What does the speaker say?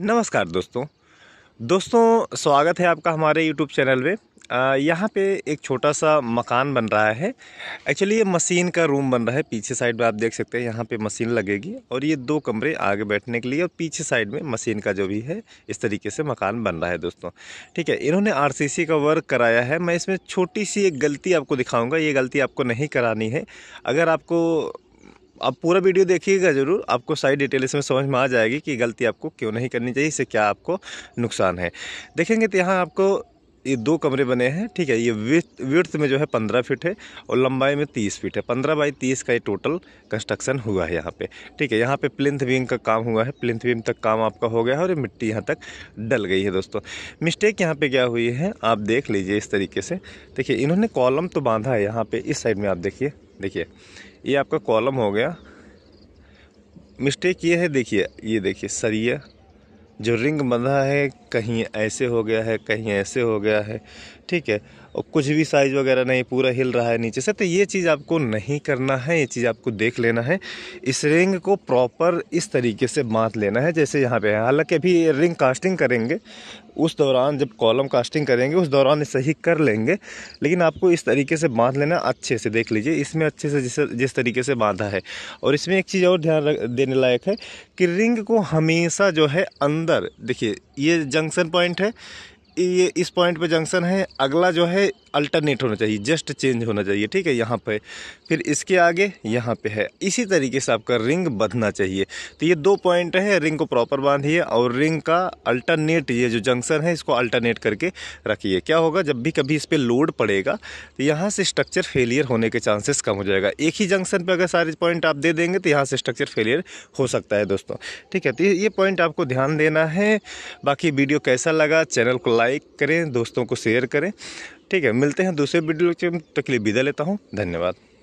नमस्कार दोस्तों दोस्तों स्वागत है आपका हमारे यूट्यूब चैनल में यहाँ पे एक छोटा सा मकान बन रहा है एक्चुअली ये मशीन का रूम बन रहा है पीछे साइड में आप देख सकते हैं यहाँ पे मशीन लगेगी और ये दो कमरे आगे बैठने के लिए और पीछे साइड में मशीन का जो भी है इस तरीके से मकान बन रहा है दोस्तों ठीक है इन्होंने आरसीसी का वर्क कराया है मैं इसमें छोटी सी एक गलती आपको दिखाऊँगा ये गलती आपको नहीं करानी है अगर आपको आप पूरा वीडियो देखिएगा ज़रूर आपको सारी डिटेल इसमें समझ में आ जाएगी कि गलती आपको क्यों नहीं करनी चाहिए इससे क्या आपको नुकसान है देखेंगे तो यहाँ आपको ये दो कमरे बने हैं ठीक है ये विर्थ में जो है पंद्रह फीट है और लंबाई में तीस फीट है पंद्रह बाई तीस का ये टोटल कंस्ट्रक्शन हुआ है यहाँ पे ठीक है यहाँ पे प्लिंथ बीम का काम हुआ है प्लिंथ बीम तक काम आपका हो गया है और ये मिट्टी यहाँ तक डल गई है दोस्तों मिस्टेक यहाँ पे क्या हुई है आप देख लीजिए इस तरीके से देखिए इन्होंने कॉलम तो बांधा है यहाँ पर इस साइड में आप देखिए देखिए ये आपका कॉलम हो गया मिस्टेक ये है देखिए ये देखिए सरिया जो रिंग बंधा है कहीं ऐसे हो गया है कहीं ऐसे हो गया है ठीक है और कुछ भी साइज़ वगैरह नहीं पूरा हिल रहा है नीचे से तो ये चीज़ आपको नहीं करना है ये चीज़ आपको देख लेना है इस रिंग को प्रॉपर इस तरीके से बांध लेना है जैसे यहाँ पे है हालांकि अभी रिंग कास्टिंग करेंगे उस दौरान जब कॉलम कास्टिंग करेंगे उस दौरान सही कर लेंगे लेकिन आपको इस तरीके से बांध लेना अच्छे से देख लीजिए इसमें अच्छे से जिस जिस तरीके से बांधा है और इसमें एक चीज़ और ध्यान देने लायक है कि रिंग को हमेशा जो है अंदर देखिए ये जंक्शन पॉइंट है ये इस पॉइंट पे जंक्शन है अगला जो है अल्टरनेट होना चाहिए जस्ट चेंज होना चाहिए ठीक है यहाँ पे फिर इसके आगे यहाँ पे है इसी तरीके से आपका रिंग बंधना चाहिए तो ये दो पॉइंट है रिंग को प्रॉपर बांधिए और रिंग का अल्टरनेट ये जो जंक्शन है इसको अल्टरनेट करके रखिए क्या होगा जब भी कभी इस पर लोड पड़ेगा तो यहाँ से स्ट्रक्चर फेलियर होने के चांसेस कम हो जाएगा एक ही जंक्शन पर अगर सारे पॉइंट आप दे देंगे तो यहाँ से स्ट्रक्चर फेलियर हो सकता है दोस्तों ठीक है तो ये पॉइंट आपको ध्यान देना है बाकी वीडियो कैसा लगा चैनल को लाइक लाइक करें दोस्तों को शेयर करें ठीक है मिलते हैं दूसरे वीडियो तक के लिए विदा लेता हूँ धन्यवाद